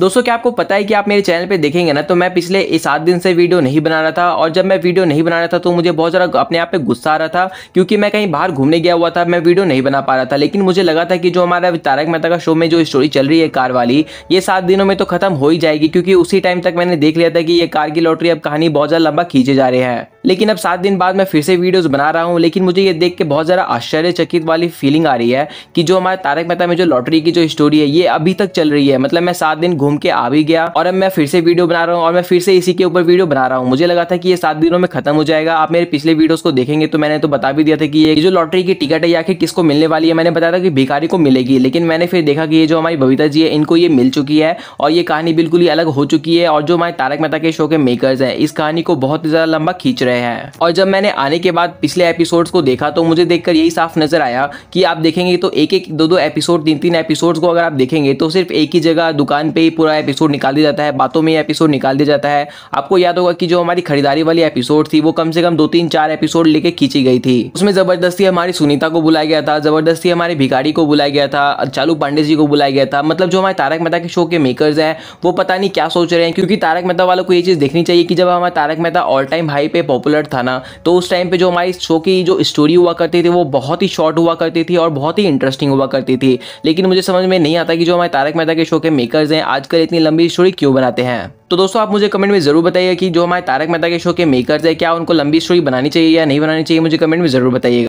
दोस्तों क्या आपको पता है कि आप मेरे चैनल पे देखेंगे ना तो मैं पिछले सात दिन से वीडियो नहीं बना रहा था और जब मैं वीडियो नहीं बना रहा था तो मुझे बहुत ज़्यादा अपने आप पे गुस्सा आ रहा था क्योंकि मैं कहीं बाहर घूमने गया हुआ था मैं वीडियो नहीं बना पा रहा था लेकिन मुझे लगा था कि जो हमारा तारक मेहता का शो में जो स्टोरी चल रही है कार वाली ये सात दिनों में तो खत्म हो ही जाएगी क्योंकि उसी टाइम तक मैंने देख लिया था कि ये कार की लॉटरी अब कहानी बहुत ज़्यादा लंबा खींचे जा रहे हैं लेकिन अब सात दिन बाद मैं फिर से वीडियोस बना रहा हूँ लेकिन मुझे ये देख के बहुत ज़्यादा आश्चर्यचकित वाली फीलिंग आ रही है कि जो हमारे तारक मेहता में जो लॉटरी की जो स्टोरी है ये अभी तक चल रही है मतलब मैं सात दिन घूम के आ भी गया और अब मैं फिर से वीडियो बना रहा हूँ और मैं फिर से इसी के ऊपर वीडियो बना रहा हूँ मुझे लगा था कि ये सात दिनों में खत्म हो जाएगा आप मेरे पिछले वीडियोज को देखेंगे तो मैंने तो बता भी दिया था कि ये जो लॉटरी की टिकट है या कि किसको मिलने वाली है मैंने बताया था कि भिखारी को मिलेगी लेकिन मैंने फिर देखा कि ये जो हमारी बबीता जी है इनको ये मिल चुकी है और ये कहानी बिल्कुल ही अलग हो चुकी है और जो हमारे तारक मेहता के शो के मेकर्स हैं इस कहानी को बहुत ज़्यादा लंबा खींच रहे हैं हैं और जब मैंने आने के बाद पिछले एपिसोड को देखा तो मुझे देखकर यही साफ नजर आया कि आप देखेंगे तो एक एक दो दो एपिसोड तीन तीन एपिसोड को अगर आप देखेंगे तो सिर्फ एक ही जगह दुकान पे ही पूरा एपिसोड निकाल दिया जाता है बातों में एपिसोड निकाल दिया जाता है आपको याद होगा कि जो हमारी खरीदारी वाली एपिसोड थी वो कम से कम दो तीन चार एपिसोड लेके खींची गई थी उसमें जबरदस्ती हमारी सुनीता को बुलाया गया था जबरदस्ती हमारे भिखारी को बुलाया गया था चालू पांडे जी को बुलाया गया था मतलब जो हमारे तारक मेहता के शो के मेकर्स हैं वो पता नहीं क्या सोच रहे हैं क्योंकि तारक मेहता वालों को ये चीज़ देखनी चाहिए कि जब हमारे Tarak Mehta all time high पे पॉपुलर था ना तो उस टाइम पे जो हमारी शो की जो स्टोरी हुआ करती थी वो बहुत ही शॉर्ट हुआ करती थी और बहुत ही इंटरेस्टिंग हुआ करती थी लेकिन मुझे समझ में नहीं आता कि जो हमारे तारक मेहता के शो के मेकर्स हैं आजकल इतनी लंबी स्टोरी क्यों बनाते हैं तो दोस्तों आप मुझे कमेंट में जरूर बताइए कि जो हमारे तारक मेहता के शो के मेकर्स है क्या उनको लंबी स्टोरी बनानी चाहिए या नहीं बनानी चाहिए मुझे कमेंट में जरूर बताइएगा